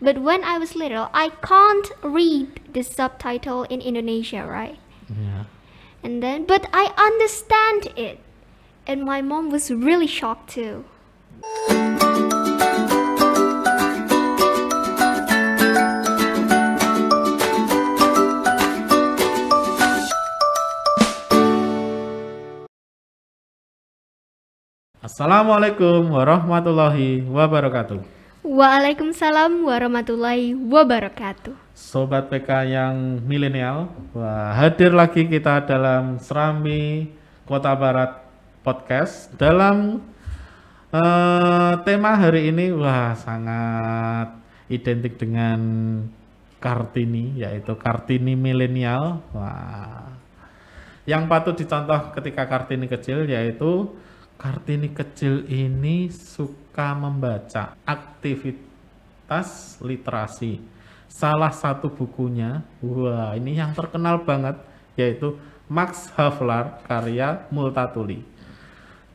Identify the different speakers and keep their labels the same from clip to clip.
Speaker 1: But when I was little, I can't read the subtitle in Indonesia, right? Yeah. And then, but I understand it. And my mom was really shocked too.
Speaker 2: Assalamualaikum warahmatullahi wabarakatuh.
Speaker 1: Waalaikumsalam warahmatullahi wabarakatuh.
Speaker 2: Sobat PK yang milenial, hadir lagi kita dalam Serami Kota Barat Podcast dalam uh, tema hari ini wah sangat identik dengan Kartini yaitu Kartini milenial. Wah. Yang patut dicontoh ketika Kartini kecil yaitu Kartini kecil ini suka membaca aktivitas literasi. Salah satu bukunya, wah ini yang terkenal banget, yaitu Max Havelaar karya Multatuli.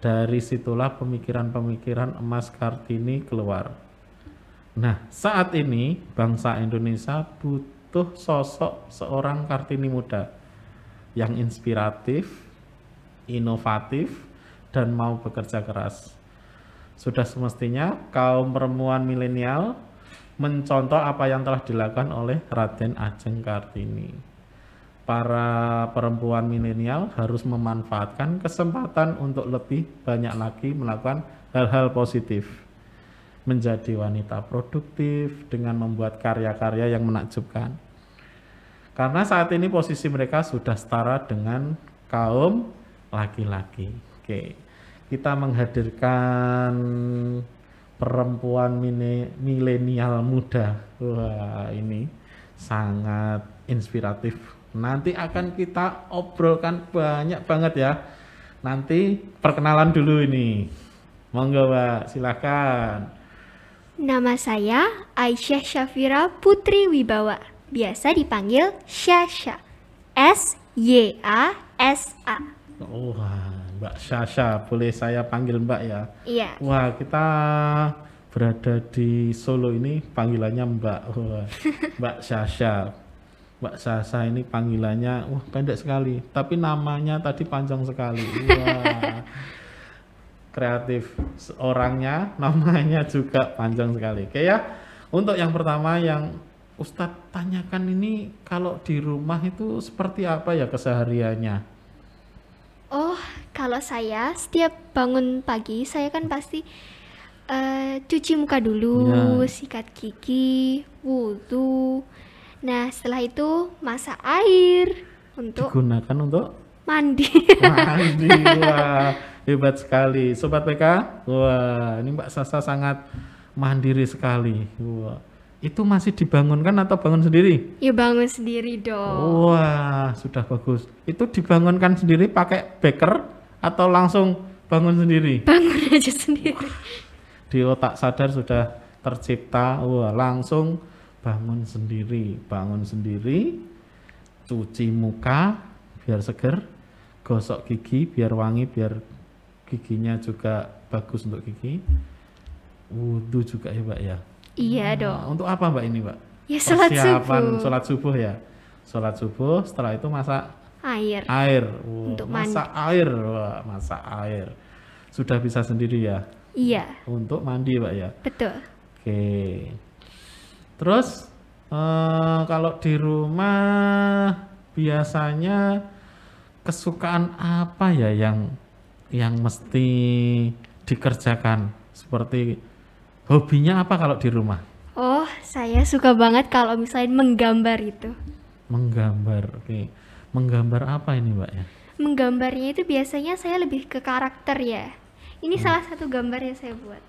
Speaker 2: Dari situlah pemikiran-pemikiran emas Kartini keluar. Nah, saat ini bangsa Indonesia butuh sosok seorang Kartini muda yang inspiratif, inovatif, dan mau bekerja keras sudah semestinya kaum perempuan milenial mencontoh apa yang telah dilakukan oleh Raden Ajeng Kartini. Para perempuan milenial harus memanfaatkan kesempatan untuk lebih banyak lagi melakukan hal-hal positif. Menjadi wanita produktif dengan membuat karya-karya yang menakjubkan. Karena saat ini posisi mereka sudah setara dengan kaum laki-laki. Oke. Okay kita menghadirkan perempuan milenial muda. Wah, ini sangat inspiratif. Nanti akan kita obrolkan banyak banget ya. Nanti perkenalan dulu ini. Monggo, Mbak, silakan.
Speaker 1: Nama saya Aisyah Syafira Putri Wibawa, biasa dipanggil Syasha. S Y A S A.
Speaker 2: Oh, Mbak Sasha. Boleh saya panggil Mbak ya? Iya. Wah, kita berada di Solo ini panggilannya Mbak. Wah, Mbak Sasha. Mbak Sasha ini panggilannya wah pendek sekali, tapi namanya tadi panjang sekali. Wah. kreatif orangnya, namanya juga panjang sekali. Oke ya. Untuk yang pertama yang Ustadz tanyakan ini kalau di rumah itu seperti apa ya kesehariannya?
Speaker 1: Oh, kalau saya setiap bangun pagi saya kan pasti uh, cuci muka dulu, yeah. sikat gigi, wudhu. Nah, setelah itu masak air untuk
Speaker 2: digunakan untuk mandi. Mandi, wah hebat sekali, sobat PK. Wah, ini Mbak Sasa sangat mandiri sekali. Wah itu masih dibangunkan atau bangun sendiri?
Speaker 1: Ya bangun sendiri dong.
Speaker 2: Wah, sudah bagus. Itu dibangunkan sendiri pakai beker atau langsung bangun sendiri?
Speaker 1: Bangun aja sendiri.
Speaker 2: di otak sadar sudah tercipta, wah langsung bangun sendiri, bangun sendiri, cuci muka biar seger, gosok gigi biar wangi, biar giginya juga bagus untuk gigi. Wudhu juga ya, Pak ya.
Speaker 1: Iya nah, dong.
Speaker 2: Untuk apa mbak ini mbak?
Speaker 1: Ya sholat Persiapan subuh. sholat
Speaker 2: subuh ya. Sholat subuh setelah itu masak air. Air. Wow, untuk masak mandi. air, Wah, masak air. Sudah bisa sendiri ya? Iya. Untuk mandi mbak ya. Betul. Oke. Terus uh, kalau di rumah biasanya kesukaan apa ya yang yang mesti dikerjakan seperti Hobinya apa kalau di rumah?
Speaker 1: Oh, saya suka banget kalau misalnya menggambar itu.
Speaker 2: Menggambar, oke. Menggambar apa ini, Mbak ya?
Speaker 1: Menggambarnya itu biasanya saya lebih ke karakter ya. Ini hmm. salah satu gambar yang saya buat.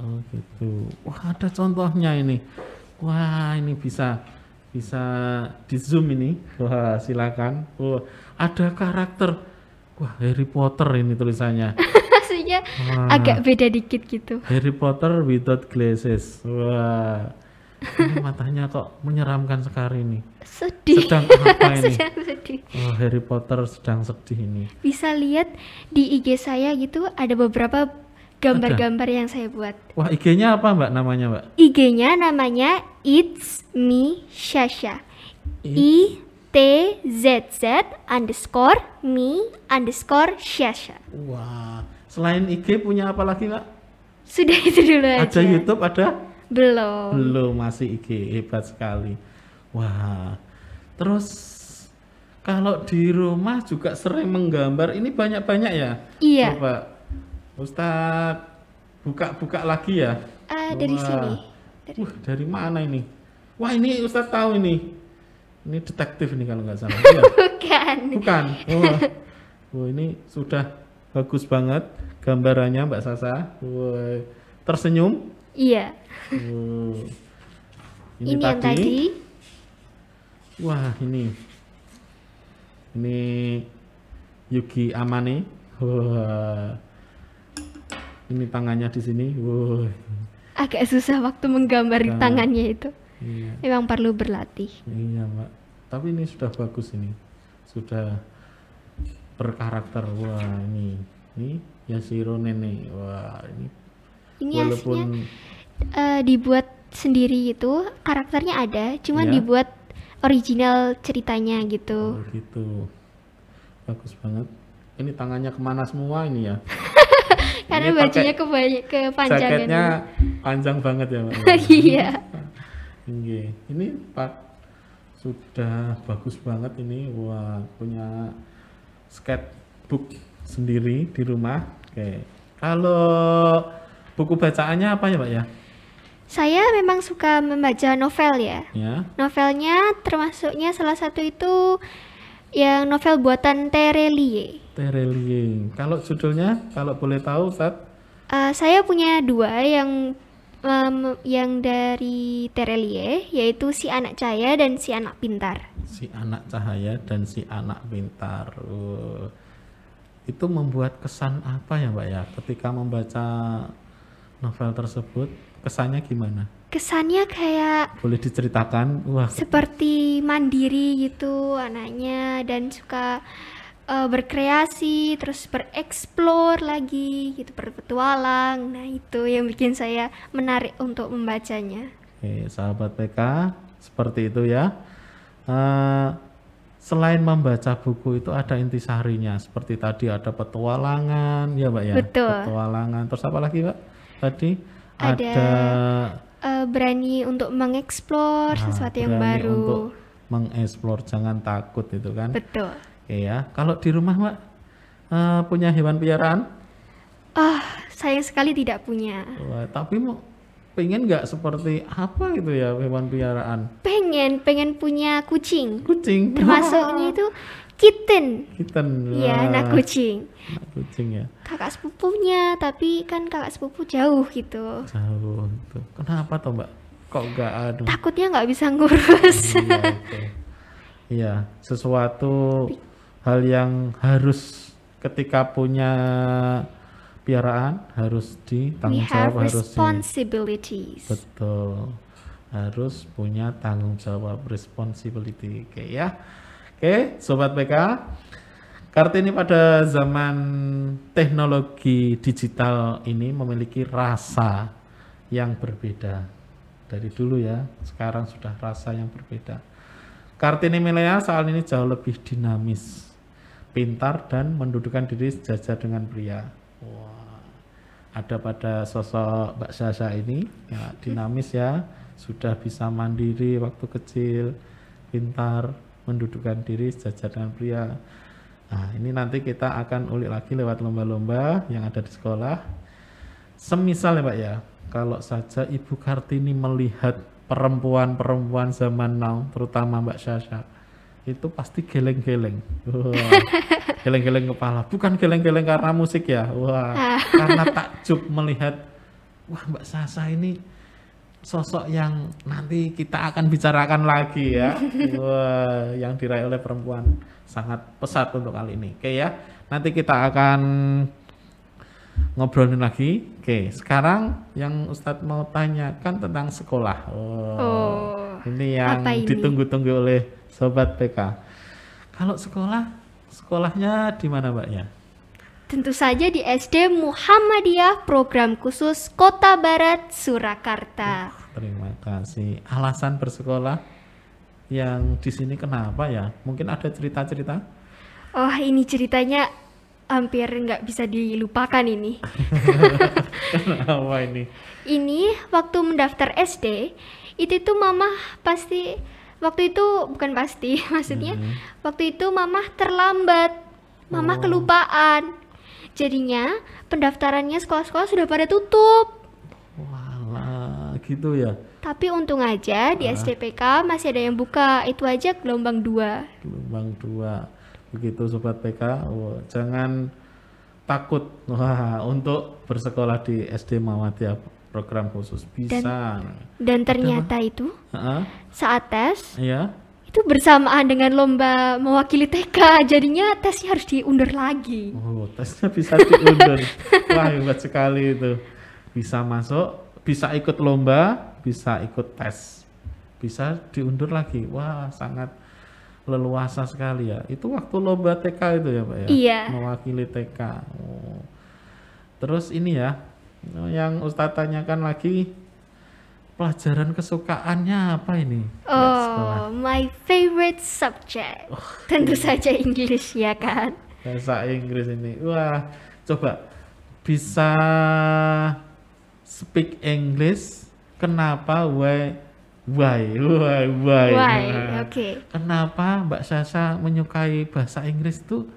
Speaker 2: Oh gitu. Wah ada contohnya ini. Wah ini bisa bisa di zoom ini. Wah silakan. Oh ada karakter. Wah Harry Potter ini tulisannya. kayaknya Wah. agak
Speaker 1: beda dikit gitu. Harry
Speaker 2: Potter without glasses. Wah. Ini matanya kok menyeramkan sekali nih.
Speaker 1: Sedih.
Speaker 2: Sedang apa ini? sedang sedih. Oh, Harry Potter sedang sedih ini.
Speaker 1: Bisa lihat di IG saya gitu ada beberapa gambar-gambar yang saya buat.
Speaker 2: Wah, IG-nya apa, Mbak? Namanya, Mbak?
Speaker 1: IG-nya namanya It's Me Shasha. I T Z Z underscore me underscore Shasha.
Speaker 2: Wah, Selain IG punya apa lagi Mbak? Sudah itu dulu ada aja. Ada YouTube, ada? Belum. Belum, masih IG. Hebat sekali. Wah. Terus kalau di rumah juga sering menggambar. Ini banyak-banyak ya? Iya. Coba Ustadz buka-buka lagi ya?
Speaker 1: Uh, dari sini. Dari... Wah,
Speaker 2: dari mana ini? Wah, ini Ustadz tahu ini. Ini detektif nih kalau nggak salah. Iya. Bukan. Bukan. Oh. oh, ini sudah bagus banget gambarannya Mbak Sasa. Woy. Tersenyum? Iya. Woy. Hmm. Ini, ini tadi. yang tadi. Wah, ini. Ini Yugi Amane. Wah. Ini tangannya di sini. Wah.
Speaker 1: Agak susah waktu menggambar nah, tangannya itu. Iya. Memang perlu berlatih.
Speaker 2: Iya, Mbak. Tapi ini sudah bagus ini. Sudah per karakter wah ini ini Yasiro nenek wah ini,
Speaker 1: ini walaupun uh, dibuat sendiri itu karakternya ada cuman ya. dibuat original ceritanya gitu oh,
Speaker 2: gitu bagus banget ini tangannya kemana semua ini ya karena ini bajunya
Speaker 1: ke kepanjangan
Speaker 2: panjang banget ya iya iya ini pak sudah bagus banget ini wah punya sketchbook sendiri di rumah. Oke. Kalau buku bacaannya apa ya, Pak ya?
Speaker 1: Saya memang suka membaca novel ya. ya. Novelnya termasuknya salah satu itu yang novel buatan Terelie.
Speaker 2: Terelie. Kalau judulnya, kalau boleh tahu, Ustaz?
Speaker 1: Uh, saya punya dua yang um, yang dari Terelie, yaitu Si Anak Cahaya dan Si Anak Pintar
Speaker 2: si anak cahaya dan si anak pintar uh, itu membuat kesan apa ya mbak ya ketika membaca novel tersebut kesannya gimana
Speaker 1: kesannya kayak
Speaker 2: boleh diceritakan wah
Speaker 1: seperti mandiri gitu anaknya dan suka uh, berkreasi, terus bereksplor lagi, gitu berpetualang. Nah itu yang bikin saya menarik untuk membacanya.
Speaker 2: Oke, sahabat PK, seperti itu ya uh, selain membaca buku itu ada intisarinya seperti tadi ada petualangan ya mbak ya Betul. petualangan terus apa lagi mbak tadi
Speaker 1: ada, ada uh, berani untuk mengeksplor nah, sesuatu yang baru untuk
Speaker 2: mengeksplor jangan takut itu kan betul iya kalau di rumah mbak uh, punya hewan peliharaan
Speaker 1: ah oh, saya sekali tidak punya
Speaker 2: Wah, tapi mau pengen nggak seperti apa gitu ya hewan piaraan?
Speaker 1: Pengen, pengen punya kucing. Kucing. Termasuknya itu kitten.
Speaker 2: Kitten. Iya, anak kucing. Anak kucing ya.
Speaker 1: Kakak sepupunya, tapi kan kakak sepupu jauh gitu.
Speaker 2: Jauh gitu. Kenapa toh mbak? Kok nggak ada?
Speaker 1: Takutnya nggak bisa ngurus. iya,
Speaker 2: iya, sesuatu hal yang harus ketika punya piaraan harus ditanggung jawab harus
Speaker 1: responsibilities. Di,
Speaker 2: betul. Harus punya tanggung jawab responsibility. Oke okay, ya. Oke, okay, sobat PK. Kartini pada zaman teknologi digital ini memiliki rasa yang berbeda. Dari dulu ya, sekarang sudah rasa yang berbeda. Kartini milenial saat ini jauh lebih dinamis, pintar dan mendudukan diri sejajar dengan pria Wah, ada pada sosok Mbak Sasa ini, ya, dinamis ya, sudah bisa mandiri waktu kecil, pintar, mendudukkan diri sejajar dengan pria. Nah, ini nanti kita akan ulik lagi lewat lomba-lomba yang ada di sekolah. Semisal ya Pak ya, kalau saja Ibu Kartini melihat perempuan-perempuan zaman now, terutama Mbak Sasha, itu pasti geleng-geleng. Geleng-geleng kepala. Bukan geleng-geleng karena musik ya. Wah, ah. karena takjub melihat wah Mbak Sasa ini sosok yang nanti kita akan bicarakan lagi ya. wah, yang diraih oleh perempuan sangat pesat untuk kali ini. Oke ya. Nanti kita akan ngobrolin lagi. Oke, sekarang yang Ustadz mau tanyakan tentang sekolah. Oh. oh ini yang ditunggu-tunggu oleh Sobat PK. Kalau sekolah, sekolahnya di mana Mbak ya?
Speaker 1: Tentu saja di SD Muhammadiyah Program Khusus Kota Barat Surakarta.
Speaker 2: Oh, terima kasih. Alasan bersekolah yang di sini kenapa ya? Mungkin ada cerita-cerita?
Speaker 1: Oh ini ceritanya hampir nggak bisa dilupakan ini.
Speaker 2: Kenapa ini?
Speaker 1: Ini waktu mendaftar SD itu tuh mama pasti waktu itu bukan pasti maksudnya hmm. waktu itu mama terlambat mama oh. kelupaan jadinya pendaftarannya sekolah-sekolah sudah pada tutup
Speaker 2: walah gitu ya
Speaker 1: tapi untung aja ah. di SDPK masih ada yang buka itu aja gelombang dua
Speaker 2: gelombang dua begitu sobat PK oh, jangan takut wah untuk bersekolah di SD Muhammadiyah program khusus bisa dan, dan ternyata Ada itu uh-huh.
Speaker 1: saat tes iya. itu bersamaan dengan lomba mewakili TK jadinya tesnya harus diundur lagi
Speaker 2: oh tesnya bisa diundur wah hebat sekali itu bisa masuk bisa ikut lomba bisa ikut tes bisa diundur lagi wah sangat leluasa sekali ya itu waktu lomba TK itu ya pak ya iya. mewakili TK oh. terus ini ya Oh, yang Ustaz tanyakan lagi pelajaran kesukaannya apa ini? Oh,
Speaker 1: my favorite subject. Oh, Tentu iya. saja Inggris ya kan.
Speaker 2: Bahasa Inggris ini. Wah, coba bisa speak English. Kenapa why why why why? why? Oke. Nah, okay. Kenapa Mbak Sasa menyukai bahasa Inggris tuh?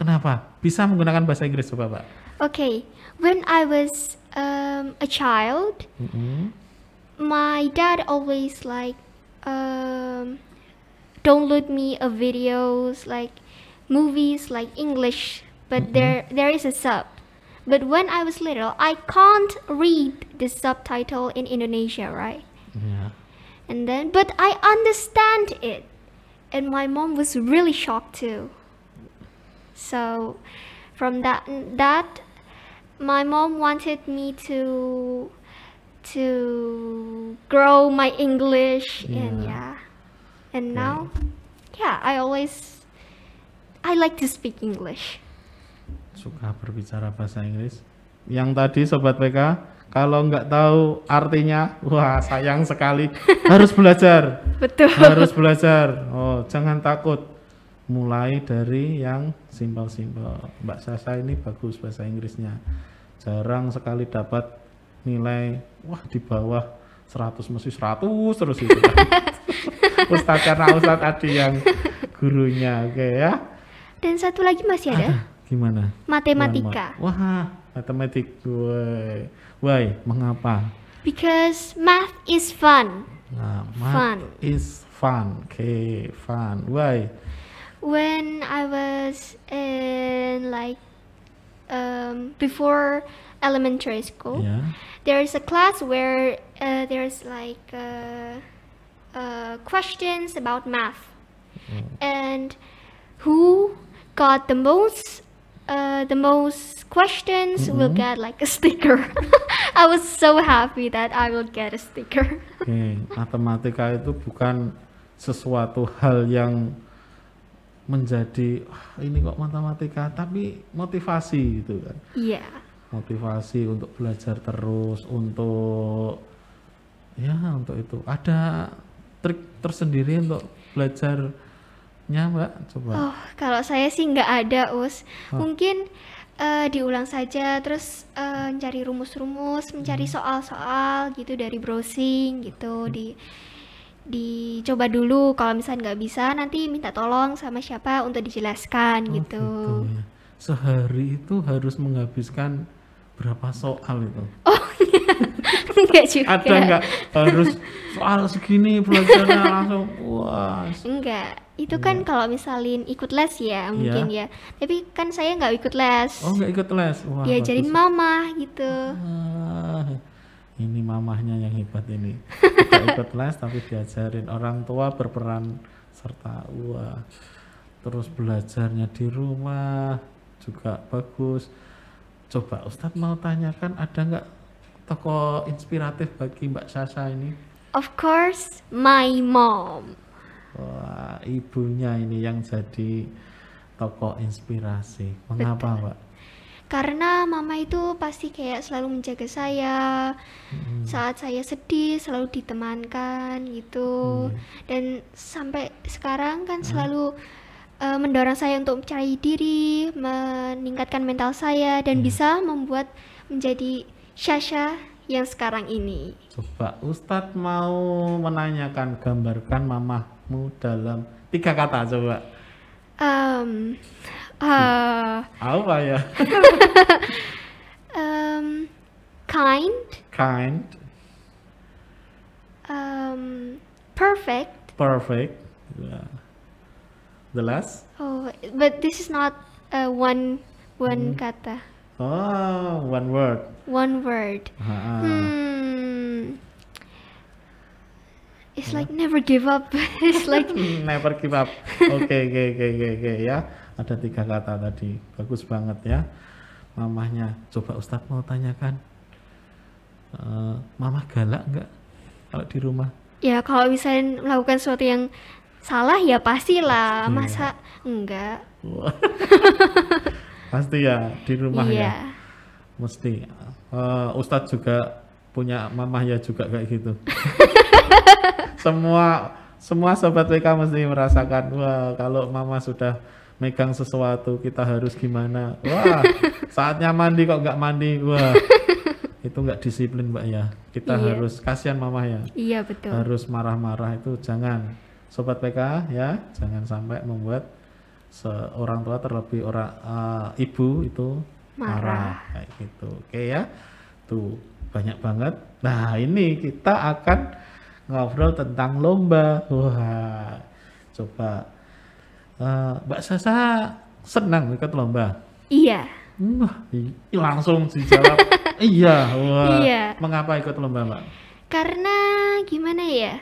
Speaker 2: Kenapa? Bisa menggunakan bahasa Inggris Bapak?
Speaker 1: Oke. Okay when I was um, a child, mm-hmm. my dad always like um, download me a videos like movies like English, but mm-hmm. there there is a sub. But when I was little, I can't read the subtitle in Indonesia, right? Yeah. And then, but I understand it, and my mom was really shocked too. So, from that that my mom wanted me to to grow my English yeah. and yeah. And now yeah, I always I like to speak English.
Speaker 2: Suka berbicara bahasa Inggris. Yang tadi sobat PK, kalau nggak tahu artinya, wah sayang sekali. Harus belajar. Betul. Harus belajar. Oh, jangan takut. Mulai dari yang simpel-simpel. Mbak Sasa ini bagus bahasa Inggrisnya jarang sekali dapat nilai wah di bawah 100 mesti 100 terus itu kan. Ustaz karena Ustaz tadi yang gurunya oke okay, ya
Speaker 1: dan satu lagi masih ada, ah,
Speaker 2: gimana matematika wah matematik gue why mengapa
Speaker 1: because math is fun
Speaker 2: nah, math fun is fun oke okay, fun why
Speaker 1: when I was in like um, before elementary school. Yeah. There is a class where uh, there's like uh, uh questions about math, mm. and who got the most uh, the most questions mm-hmm. will get like a sticker. I was so happy that I will get a sticker.
Speaker 2: okay. Matematika itu bukan sesuatu hal yang menjadi oh, ini kok matematika tapi motivasi gitu kan iya yeah. motivasi untuk belajar terus untuk ya untuk itu ada trik tersendiri untuk belajarnya mbak coba oh
Speaker 1: kalau saya sih nggak ada us oh. mungkin uh, diulang saja terus uh, mencari rumus-rumus mencari hmm. soal-soal gitu dari browsing gitu hmm. di dicoba dulu kalau misalnya nggak bisa nanti minta tolong sama siapa untuk dijelaskan oh, gitu. gitu ya.
Speaker 2: Sehari itu harus menghabiskan berapa soal itu? Oh iya,
Speaker 1: enggak juga. Ada nggak
Speaker 2: harus soal segini pelajarannya langsung wah.
Speaker 1: Enggak, itu enggak. kan iya. kalau misalin ikut les ya iya. mungkin ya. ya. Tapi kan saya nggak ikut les. Oh nggak ikut
Speaker 2: les. Wah, Diajarin
Speaker 1: mama
Speaker 2: gitu. Ah ini mamahnya yang hebat ini tidak ikut les tapi diajarin orang tua berperan serta wah terus belajarnya di rumah juga bagus coba Ustadz mau tanyakan ada nggak toko inspiratif bagi Mbak Sasa ini of
Speaker 1: course my mom
Speaker 2: wah ibunya ini yang jadi toko inspirasi mengapa Betul. Mbak
Speaker 1: karena mama itu pasti kayak selalu menjaga saya hmm. saat saya sedih selalu ditemankan gitu hmm. dan sampai sekarang kan hmm. selalu uh, mendorong saya untuk mencari diri meningkatkan mental saya dan hmm. bisa membuat menjadi Syasha yang sekarang ini
Speaker 2: coba Ustadz mau menanyakan gambarkan mamamu dalam tiga kata coba
Speaker 1: um, Uh,
Speaker 2: Apa you?
Speaker 1: um, kind. Kind. Um, perfect.
Speaker 2: Perfect. Yeah. The last.
Speaker 1: Oh, but this is not uh, one one mm. kata.
Speaker 2: Oh, one word.
Speaker 1: One word. Uh-huh. Hmm. It's like never give up. it's like
Speaker 2: never give up. Okay, okay, okay, okay, okay. Yeah. ada tiga kata tadi bagus banget ya mamahnya coba Ustadz mau tanyakan uh, mamah galak nggak kalau di rumah
Speaker 1: ya kalau misalnya melakukan sesuatu yang salah ya pastilah pasti ya. masa enggak
Speaker 2: pasti ya di rumah ya. iya. ya mesti uh, Ustadz juga punya mamah ya juga kayak gitu semua semua sobat WK mesti merasakan wah kalau mama sudah megang sesuatu kita harus gimana wah saatnya mandi kok nggak mandi wah itu nggak disiplin mbak ya kita iya. harus kasihan mama ya iya betul harus marah-marah itu jangan sobat PK ya jangan sampai membuat seorang tua terlebih orang uh, eh, ibu itu marah. marah kayak gitu oke ya tuh banyak banget nah ini kita akan ngobrol tentang lomba wah coba uh, Mbak Sasa senang ikut lomba?
Speaker 1: Iya. Wah,
Speaker 2: langsung dijawab. iya. Wah. Iya. Mengapa ikut lomba, Mbak?
Speaker 1: Karena gimana ya?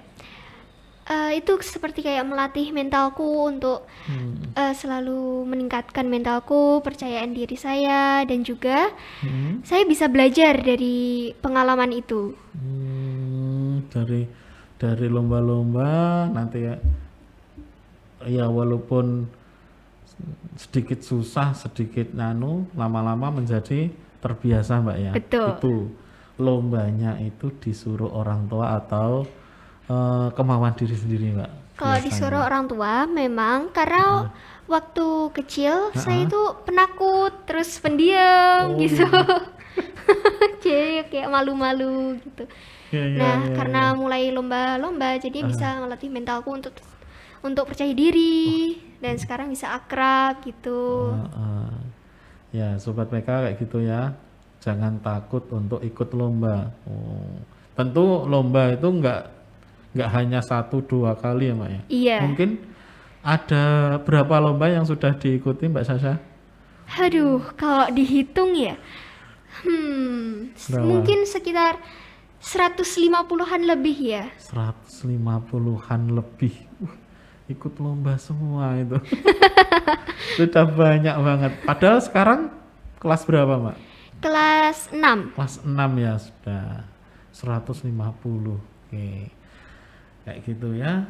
Speaker 1: Uh, itu seperti kayak melatih mentalku untuk hmm. uh, selalu meningkatkan mentalku, percayaan diri saya, dan juga hmm. saya bisa belajar dari pengalaman itu.
Speaker 2: Hmm, dari dari lomba-lomba nanti ya ya walaupun sedikit susah, sedikit nanu, lama-lama menjadi terbiasa mbak ya. Betul. Itu lombanya itu disuruh orang tua atau uh, kemauan diri sendiri mbak.
Speaker 1: Kalau disuruh orang tua memang karena uh waktu kecil uh -huh. saya itu penakut, terus pendiam oh. gitu. jadi kayak malu-malu gitu. Ya, ya, nah, ya, karena iya. mulai lomba-lomba jadi uh bisa melatih mentalku untuk untuk percaya diri oh. dan sekarang bisa akrab gitu. Uh,
Speaker 2: uh. Ya, sobat PK kayak gitu ya. Jangan takut untuk ikut lomba. Oh. Tentu lomba itu nggak nggak hanya satu dua kali ya, mak ya. Iya. Mungkin ada berapa lomba yang sudah diikuti Mbak Sasha?
Speaker 1: Aduh, kalau dihitung ya. Hmm, mungkin sekitar 150-an lebih ya.
Speaker 2: 150-an lebih ikut lomba semua itu sudah banyak banget padahal sekarang kelas berapa mbak kelas 6 kelas 6 ya sudah 150 oke kayak gitu ya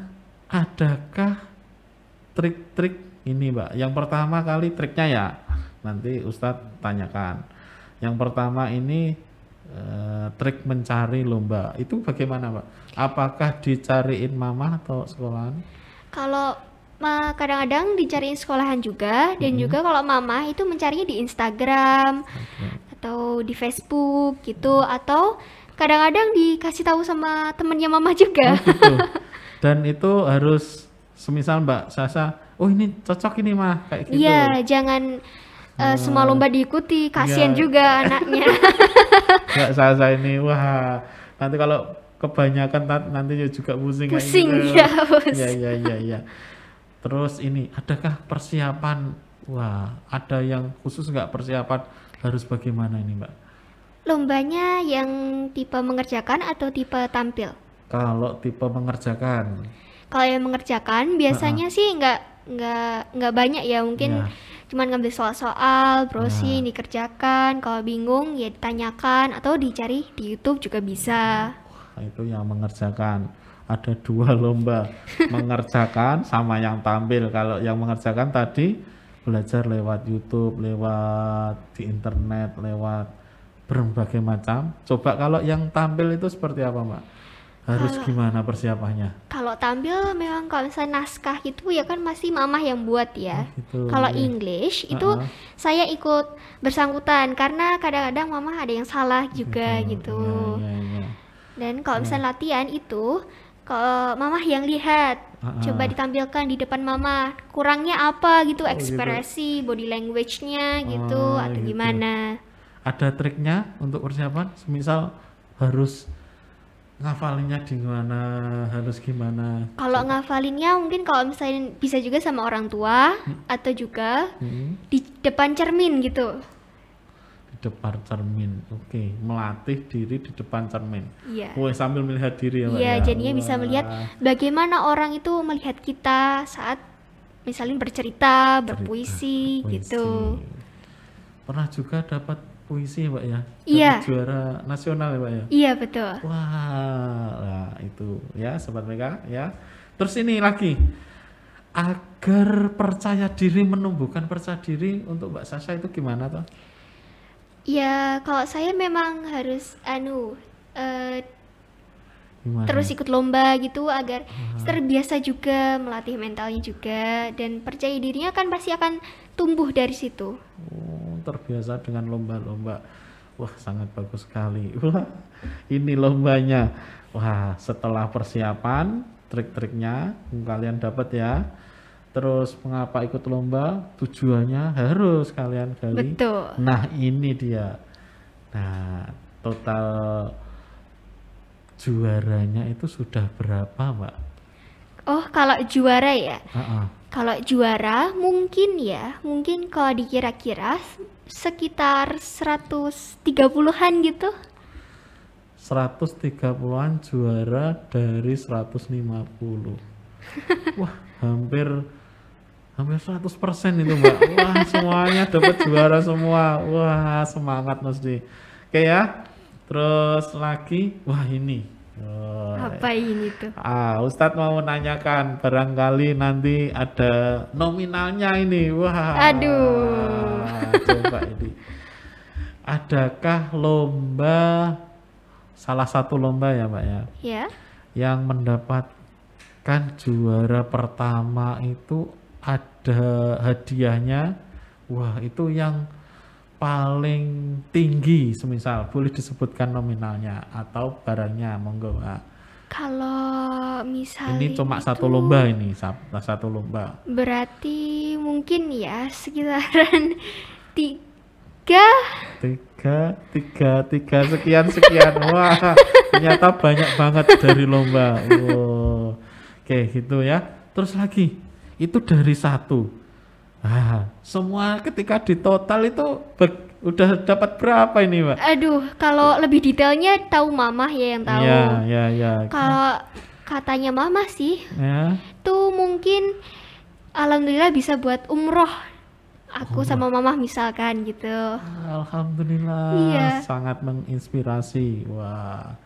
Speaker 2: adakah trik-trik ini mbak yang pertama kali triknya ya nanti Ustadz tanyakan yang pertama ini eh, trik mencari lomba itu bagaimana mbak apakah dicariin mama atau sekolahan
Speaker 1: kalau kadang-kadang dicariin sekolahan juga dan hmm. juga kalau mama itu mencarinya di Instagram okay. atau di Facebook gitu atau kadang-kadang dikasih tahu sama temennya mama juga. Oh, gitu.
Speaker 2: Dan itu harus semisal Mbak Sasa, oh ini cocok ini mah kayak gitu. Iya,
Speaker 1: jangan uh, semua lomba diikuti, kasihan ya. juga anaknya.
Speaker 2: Mbak Sasa ini wah, nanti kalau kebanyakan nanti ya juga pusing gitu. pusing gitu. ya ya ya ya ya terus ini adakah persiapan wah ada yang khusus nggak persiapan harus bagaimana ini mbak
Speaker 1: lombanya yang tipe mengerjakan atau tipe tampil
Speaker 2: kalau tipe mengerjakan
Speaker 1: kalau yang mengerjakan biasanya uh -uh. sih nggak nggak nggak banyak ya mungkin yeah. cuman ngambil soal-soal browsing yeah. dikerjakan kalau bingung ya ditanyakan atau dicari di YouTube juga bisa iya.
Speaker 2: Nah, itu yang mengerjakan ada dua lomba mengerjakan sama yang tampil kalau yang mengerjakan tadi belajar lewat YouTube lewat di internet lewat berbagai macam coba kalau yang tampil itu seperti apa mbak harus kalau, gimana persiapannya
Speaker 1: kalau tampil memang kalau misalnya naskah itu ya kan masih mamah yang buat ya nah,
Speaker 2: gitu, kalau ya.
Speaker 1: English itu uh itu saya ikut bersangkutan karena kadang-kadang mamah ada yang salah juga gitu, gitu. Ya, ya, ya dan kalau hmm. misalnya latihan itu kalau mamah yang lihat uh-uh. coba ditampilkan di depan mama kurangnya apa gitu oh, gitu. ekspresi gitu. body language-nya gitu oh, atau gitu. gimana
Speaker 2: ada triknya untuk persiapan misal harus ngafalinnya di mana harus gimana
Speaker 1: kalau ngafalinnya mungkin kalau misalnya bisa juga sama orang tua hmm. atau juga hmm. di depan cermin gitu
Speaker 2: depan cermin. Oke, okay. melatih diri di depan cermin. Iya. Yeah. sambil melihat diri ya, Iya, yeah, jadinya Wah. bisa melihat
Speaker 1: bagaimana orang itu melihat kita saat misalnya bercerita, Cerita, berpuisi, berpuisi gitu.
Speaker 2: Pernah juga dapat puisi Mbak ya? ya? Iya. Yeah. Juara nasional ya, Mbak ya? Iya, betul. Wah, nah, itu ya sobat mereka ya. Terus ini lagi agar percaya diri menumbuhkan percaya diri untuk Mbak Sasha itu gimana tuh?
Speaker 1: Ya, kalau saya memang harus anu uh, terus ikut lomba gitu agar Aha. terbiasa juga melatih mentalnya juga dan percaya dirinya kan pasti akan tumbuh dari situ.
Speaker 2: Oh, terbiasa dengan lomba-lomba. Wah, sangat bagus sekali. Wah, ini lombanya. Wah, setelah persiapan, trik-triknya kalian dapat ya terus mengapa ikut lomba tujuannya harus kalian gali Betul. nah ini dia nah total juaranya itu sudah berapa mbak
Speaker 1: oh kalau juara ya uh -uh. kalau juara mungkin ya mungkin kalau dikira-kira sekitar 130-an gitu
Speaker 2: 130-an juara dari 150 wah hampir hampir 100 persen itu mbak wah semuanya dapat juara semua wah semangat di oke ya terus lagi wah ini oh,
Speaker 1: apa ini tuh
Speaker 2: ah Ustadz mau nanyakan barangkali nanti ada nominalnya ini wah
Speaker 1: aduh
Speaker 2: coba ini adakah lomba salah satu lomba ya mbak ya ya yang mendapatkan juara pertama itu ada hadiahnya wah itu yang paling tinggi semisal boleh disebutkan nominalnya atau barangnya monggo Pak.
Speaker 1: Kalau misalnya ini cuma itu, satu lomba
Speaker 2: ini satu lomba.
Speaker 1: Berarti mungkin ya sekitaran tiga
Speaker 2: tiga tiga tiga sekian sekian wah ternyata banyak banget dari lomba. Wow. Oke gitu ya. Terus lagi itu dari satu. Ah, semua ketika di total itu udah dapat berapa ini, pak?
Speaker 1: Aduh, kalau lebih detailnya tahu mamah ya yang tahu. Iya, iya, iya. Kalau katanya mamah sih, ya. tuh mungkin alhamdulillah bisa buat umroh aku oh. sama mamah misalkan gitu.
Speaker 2: Alhamdulillah, iya. sangat menginspirasi. Wah.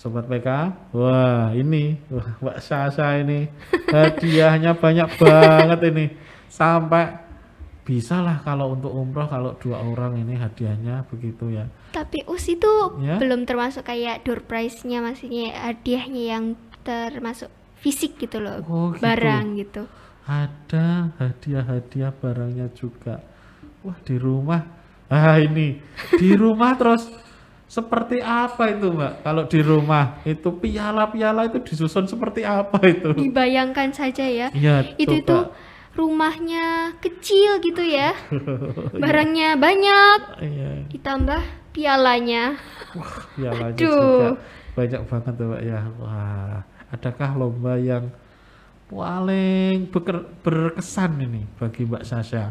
Speaker 2: Sobat PK, wah ini wah, Mbak Sasa ini hadiahnya banyak banget ini sampai bisa lah kalau untuk umroh kalau dua orang ini hadiahnya begitu ya.
Speaker 1: Tapi us itu ya? belum termasuk kayak door prize-nya maksudnya hadiahnya yang termasuk fisik gitu loh, oh, gitu. barang gitu.
Speaker 2: Ada hadiah-hadiah barangnya juga. Wah di rumah, ah ini di rumah terus seperti apa itu mbak kalau di rumah itu piala-piala itu disusun seperti apa itu
Speaker 1: dibayangkan saja ya, ya itu tuh rumahnya kecil gitu ya
Speaker 2: iya. barangnya
Speaker 1: banyak ya. ditambah pialanya
Speaker 2: wah pialanya Aduh. juga banyak banget tuh mbak ya wah adakah lomba yang paling berkesan ini bagi mbak Sasha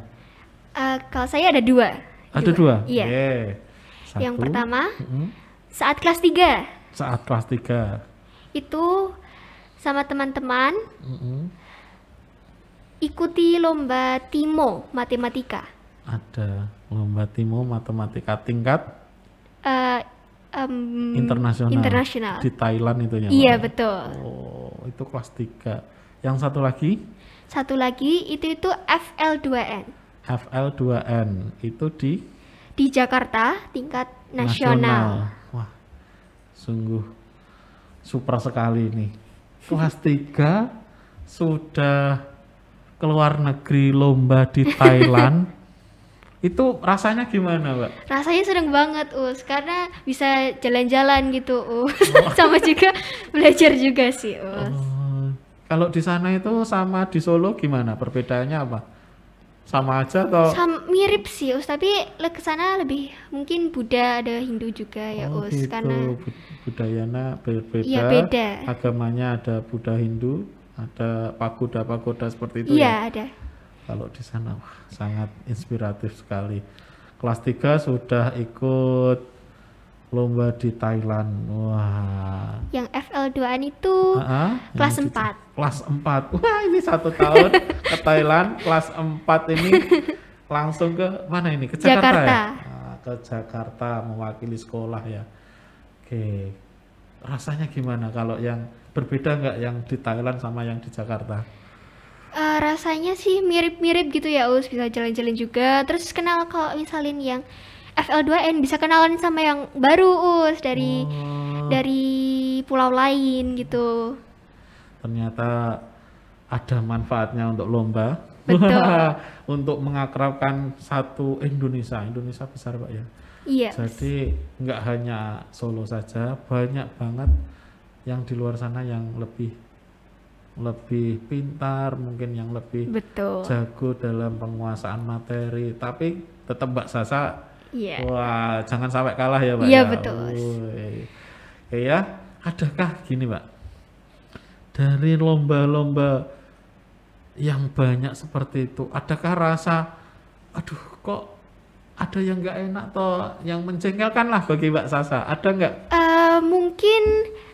Speaker 1: uh, kalau saya ada dua
Speaker 2: ada dua, dua? iya yeah. Satu. Yang pertama, mm-hmm.
Speaker 1: saat kelas 3.
Speaker 2: Saat kelas 3.
Speaker 1: Itu sama teman-teman mm-hmm. ikuti lomba Timo matematika.
Speaker 2: Ada lomba Timo matematika tingkat
Speaker 1: uh, um, internasional. internasional. Di
Speaker 2: Thailand itu ya. Iya, betul. Oh, itu kelas 3. Yang satu lagi?
Speaker 1: Satu lagi itu itu FL2N.
Speaker 2: FL2N itu di
Speaker 1: di Jakarta tingkat nasional.
Speaker 2: nasional. Wah, sungguh super sekali ini. Kelas 3 sudah keluar negeri lomba di Thailand. itu rasanya gimana mbak?
Speaker 1: Rasanya seneng banget us karena bisa jalan-jalan gitu us oh. sama juga belajar juga sih us.
Speaker 2: Oh. Kalau di sana itu sama di Solo gimana? Perbedaannya apa? sama aja atau Sam,
Speaker 1: mirip sih us tapi ke sana lebih mungkin Buddha ada Hindu juga ya oh, us gitu. karena
Speaker 2: budayanya berbeda ya, beda. agamanya ada Buddha Hindu ada pagoda pagoda seperti itu iya ya? ada kalau di sana wah, sangat inspiratif sekali kelas 3 sudah ikut lomba di Thailand wah
Speaker 1: yang F 2 itu uh
Speaker 2: -huh. kelas ya, 4. Kelas 4. Wah, ini satu tahun ke Thailand kelas 4 ini langsung ke mana ini? Ke Jakarta. Ya? Jakarta. Ya? Nah, ke Jakarta mewakili sekolah ya. Oke. Rasanya gimana kalau yang berbeda nggak yang di Thailand sama yang di Jakarta?
Speaker 1: Uh, rasanya sih mirip-mirip gitu ya Us bisa jalan-jalan juga terus kenal kalau misalin yang FL2N bisa kenalan sama yang baru Us dari oh. dari pulau lain gitu.
Speaker 2: Ternyata ada manfaatnya untuk lomba. Betul. untuk mengakrabkan satu Indonesia. Indonesia besar, Pak ya. Iya. Yes. Jadi nggak hanya Solo saja, banyak banget yang di luar sana yang lebih lebih pintar, mungkin yang lebih Betul. jago dalam penguasaan materi, tapi tetap Mbak Sasa Yeah. Wah, jangan sampai kalah ya, Pak. Iya, yeah, betul. Oke Ya, ya adakah gini Pak dari lomba-lomba yang banyak seperti itu adakah rasa aduh kok ada yang nggak enak toh yang menjengkelkan lah bagi Mbak Sasa ada nggak?
Speaker 1: Uh, Eh, mungkin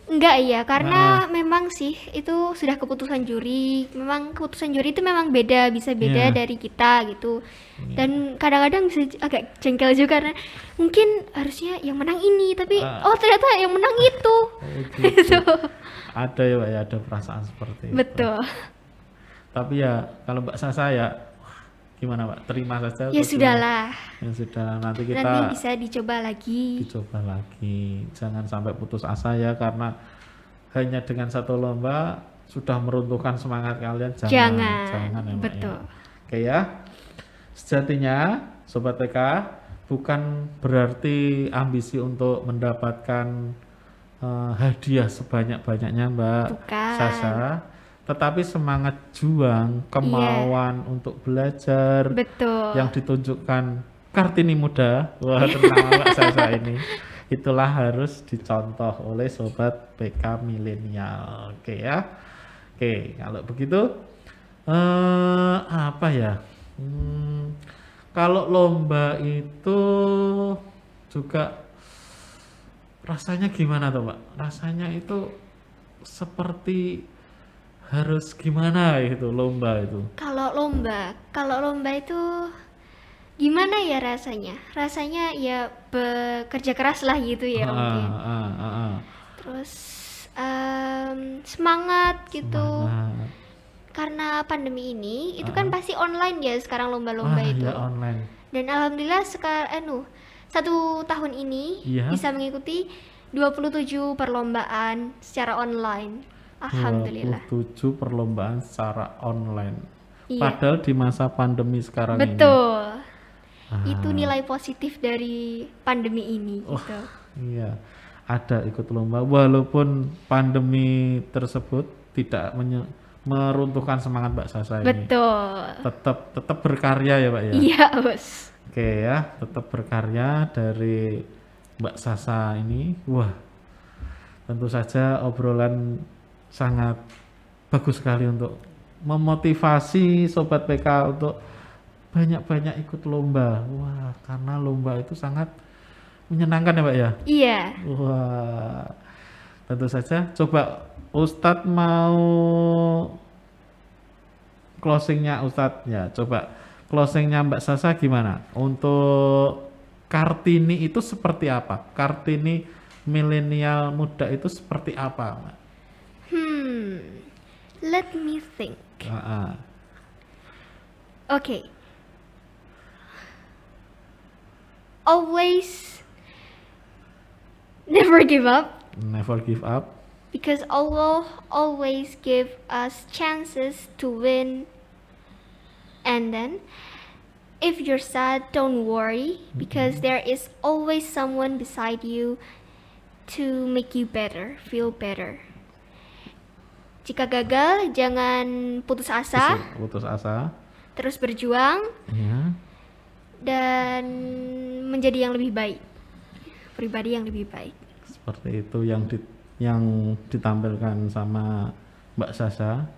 Speaker 1: enggak ya, karena nah. memang sih itu sudah keputusan juri. Memang keputusan juri itu memang beda, bisa beda yeah. dari kita gitu. Iya. Dan kadang-kadang bisa agak jengkel juga karena mungkin harusnya yang menang ini, tapi uh. oh ternyata yang menang itu. Oh, gitu. gitu.
Speaker 2: ada ya, ya, ada perasaan seperti Betul. itu. Betul. Tapi ya kalau Mbak Sasa ya gimana pak terima saja ya sudahlah ya sudah nanti kita nanti bisa
Speaker 1: dicoba lagi
Speaker 2: dicoba lagi jangan sampai putus asa ya karena hanya dengan satu lomba sudah meruntuhkan semangat kalian jangan jangan, jangan ya, betul ya. oke ya sejatinya sobat TK bukan berarti ambisi untuk mendapatkan uh, hadiah sebanyak banyaknya mbak bukan. Sasa tetapi semangat juang, iya. kemauan yeah. untuk belajar Betul. yang ditunjukkan Kartini Muda, wah ternama saya ini. Itulah harus dicontoh oleh sobat PK milenial. Oke ya. Oke, kalau begitu eh uh, apa ya? Hmm, kalau lomba itu juga rasanya gimana tuh, Pak? Rasanya itu seperti harus gimana itu lomba itu?
Speaker 1: Kalau lomba, kalau lomba itu gimana ya rasanya? Rasanya ya bekerja keras lah gitu ya ah, mungkin.
Speaker 2: Ah, ah, ah. ah.
Speaker 1: Terus um, semangat gitu. Karena pandemi ini itu kan ah. kan pasti online ya sekarang lomba-lomba ah, itu. Ya, online. Dan alhamdulillah sekarang anu satu tahun ini ya. bisa mengikuti 27 perlombaan secara online. Alhamdulillah.
Speaker 2: 27 perlombaan secara online. Iya. Padahal di masa pandemi sekarang Betul. ini. Betul. Ah. Itu nilai
Speaker 1: positif dari pandemi ini oh, gitu.
Speaker 2: Iya. Ada ikut lomba walaupun pandemi tersebut tidak menye meruntuhkan semangat Mbak Sasa ini. Betul. Tetap tetap berkarya ya, Pak ya. Iya, Bos. Oke ya, tetap berkarya dari Mbak Sasa ini. Wah. Tentu saja obrolan sangat bagus sekali untuk memotivasi sobat PK untuk banyak-banyak ikut lomba. Wah, karena lomba itu sangat menyenangkan ya, Pak ya? Iya. Wah. Tentu saja coba Ustadz mau closingnya Ustadz ya coba closingnya Mbak Sasa gimana untuk Kartini itu seperti apa Kartini milenial muda itu seperti apa Mbak?
Speaker 1: Let me think. Uh-uh. Okay. Always never give up.
Speaker 2: Never give up.
Speaker 1: Because Allah always give us chances to win. And then if you're sad, don't worry mm-hmm. because there is always someone beside you to make you better, feel better. Jika gagal, jangan putus asa.
Speaker 2: Putus asa.
Speaker 1: Terus berjuang. Ya. Dan menjadi yang lebih baik. Pribadi yang lebih baik.
Speaker 2: Seperti itu yang di, yang ditampilkan sama Mbak Sasa.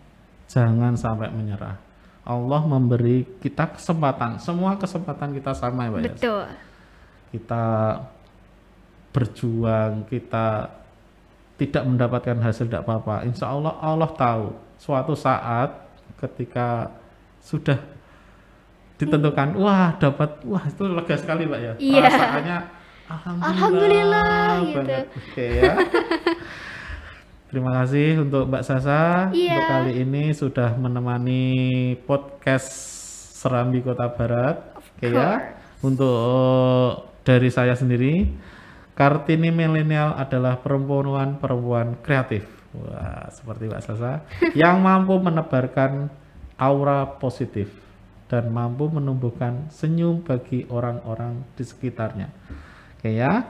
Speaker 2: Jangan sampai menyerah. Allah memberi kita kesempatan. Semua kesempatan kita sama ya, Mbak. Betul. Yas. Kita berjuang, kita tidak mendapatkan hasil tidak apa-apa. Insya Allah Allah tahu suatu saat ketika sudah ditentukan, wah dapat, wah itu lega sekali pak ya. Iya. Rasanya alhamdulillah. Alhamdulillah gitu. Oke ya. Terima kasih untuk Mbak Sasa iya. untuk kali ini sudah menemani podcast Serambi Kota Barat. Oke ya. Untuk eh, dari saya sendiri Kartini milenial adalah perempuan-perempuan kreatif. Wah, seperti Mbak Sasa yang mampu menebarkan aura positif dan mampu menumbuhkan senyum bagi orang-orang di sekitarnya. Oke ya.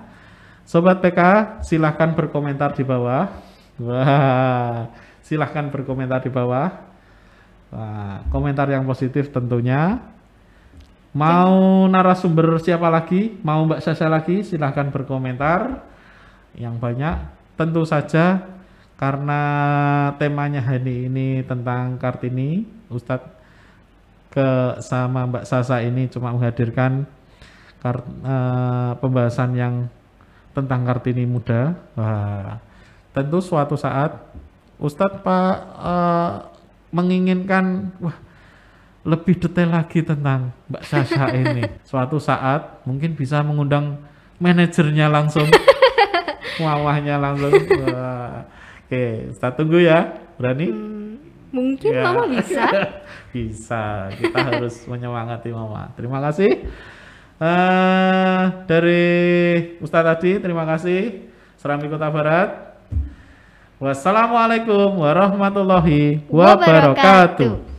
Speaker 2: Sobat PK, silahkan berkomentar di bawah. Wah, silahkan berkomentar di bawah. Wah, komentar yang positif tentunya Mau narasumber siapa lagi? Mau Mbak Sasha lagi? Silahkan berkomentar yang banyak. Tentu saja karena temanya hari ini tentang Kartini, Ustadz ke sama Mbak Sasa ini cuma menghadirkan kar, e, pembahasan yang tentang Kartini muda. Wah, tentu suatu saat Ustadz Pak e, menginginkan wah lebih detail lagi tentang Mbak Sasha ini. Suatu saat mungkin bisa mengundang manajernya langsung, wawahnya langsung. Oke, kita tunggu ya. Berani? Hmm,
Speaker 1: mungkin ya. Mama bisa.
Speaker 2: bisa. Kita harus menyemangati Mama. Terima kasih. Uh, dari Ustaz tadi, terima kasih. Serambi Kota Barat. Wassalamualaikum warahmatullahi wabarakatuh. wabarakatuh.